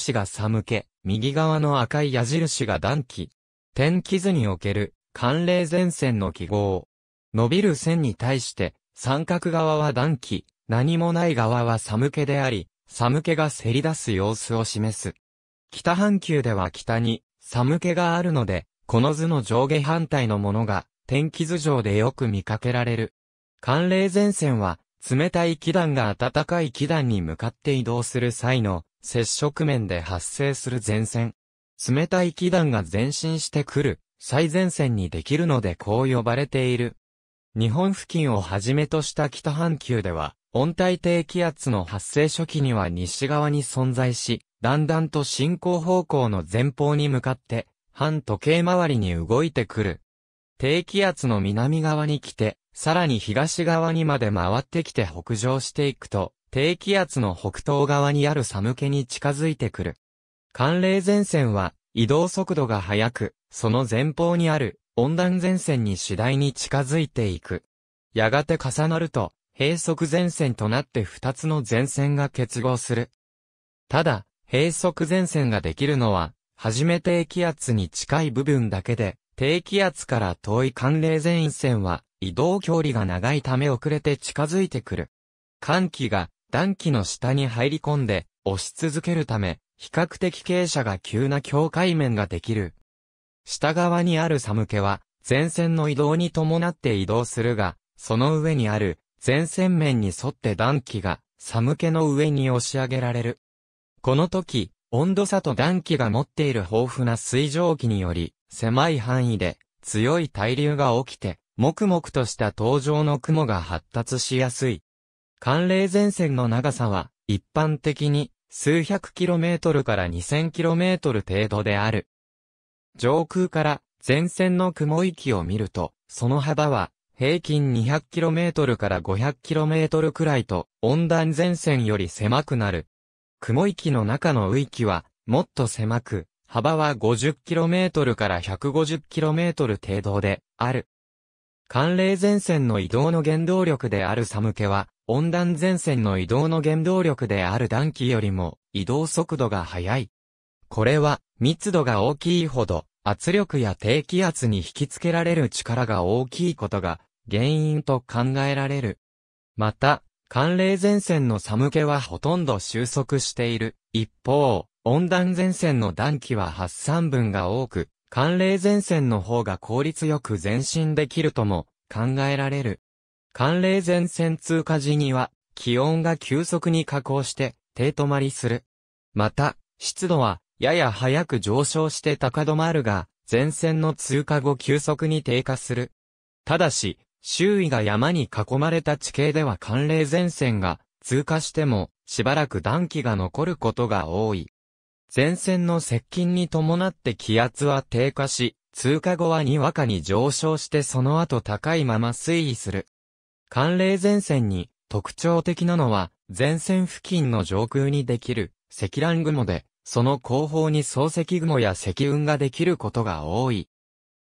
子が寒気、右側の赤い矢印が暖気。天気図における寒冷前線の記号。伸びる線に対して、三角側は暖気、何もない側は寒気であり、寒気がせり出す様子を示す。北半球では北に寒気があるので、この図の上下反対のものが天気図上でよく見かけられる。寒冷前線は冷たい気団が暖かい気団に向かって移動する際の接触面で発生する前線。冷たい気団が前進してくる、最前線にできるのでこう呼ばれている。日本付近をはじめとした北半球では、温帯低気圧の発生初期には西側に存在し、だんだんと進行方向の前方に向かって、反時計回りに動いてくる。低気圧の南側に来て、さらに東側にまで回ってきて北上していくと、低気圧の北東側にある寒気に近づいてくる。寒冷前線は移動速度が速く、その前方にある温暖前線に次第に近づいていく。やがて重なると、閉塞前線となって二つの前線が結合する。ただ、閉塞前線ができるのは、はじめ低気圧に近い部分だけで、低気圧から遠い寒冷前線は移動距離が長いため遅れて近づいてくる。寒気が暖気の下に入り込んで、押し続けるため、比較的傾斜が急な境界面ができる。下側にある寒気は、前線の移動に伴って移動するが、その上にある前線面に沿って暖気が寒気の上に押し上げられる。この時、温度差と暖気が持っている豊富な水蒸気により、狭い範囲で強い対流が起きて、黙々とした登場の雲が発達しやすい。寒冷前線の長さは、一般的に、数百キロメートルから2000キロメートル程度である。上空から前線の雲域を見ると、その幅は平均2 0 0トルから5 0 0トルくらいと温暖前線より狭くなる。雲域の中の域はもっと狭く、幅は5 0トルから1 5 0トル程度である。寒冷前線の移動の原動力である寒気は温暖前線の移動の原動力である暖気よりも移動速度が速い。これは密度が大きいほど圧力や低気圧に引きつけられる力が大きいことが原因と考えられる。また、寒冷前線の寒気はほとんど収束している。一方、温暖前線の暖気は発散分が多く、寒冷前線の方が効率よく前進できるとも考えられる。寒冷前線通過時には、気温が急速に下降して、低止まりする。また、湿度は、やや早く上昇して高止まるが、前線の通過後急速に低下する。ただし、周囲が山に囲まれた地形では寒冷前線が通過しても、しばらく暖気が残ることが多い。前線の接近に伴って気圧は低下し、通過後はにわかに上昇してその後高いまま推移する。寒冷前線に特徴的なのは、前線付近の上空にできる積乱雲で、その後方に漱石雲や積雲ができることが多い。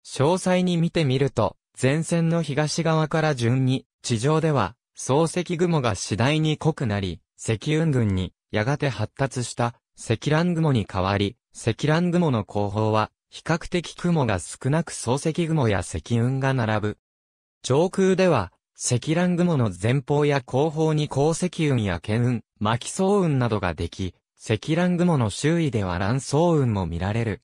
詳細に見てみると、前線の東側から順に、地上では、漱石雲が次第に濃くなり、積雲群に、やがて発達した積乱雲に変わり、積乱雲の後方は、比較的雲が少なく漱石雲や積雲が並ぶ。上空では、積乱雲の前方や後方に鉱石雲や剣雲、巻層雲などができ、積乱雲の周囲では乱層雲も見られる。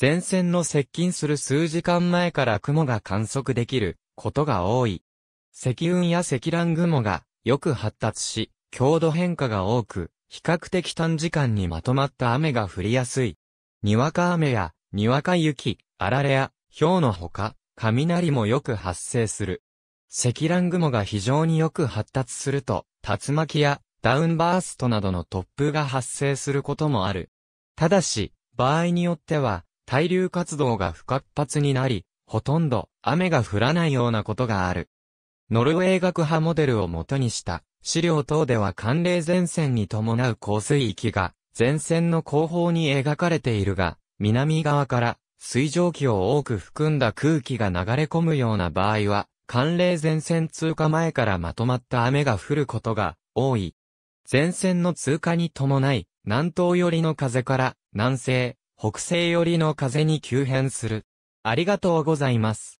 前線の接近する数時間前から雲が観測できることが多い。積雲や積乱雲がよく発達し、強度変化が多く、比較的短時間にまとまった雨が降りやすい。にわか雨や、にわか雪、あられや、氷のほか、雷もよく発生する。積乱雲が非常によく発達すると、竜巻やダウンバーストなどの突風が発生することもある。ただし、場合によっては、対流活動が不活発になり、ほとんど雨が降らないようなことがある。ノルウェー学派モデルを元にした資料等では寒冷前線に伴う降水域が前線の後方に描かれているが、南側から水蒸気を多く含んだ空気が流れ込むような場合は、寒冷前線通過前からまとまった雨が降ることが多い。前線の通過に伴い、南東寄りの風から南西、北西寄りの風に急変する。ありがとうございます。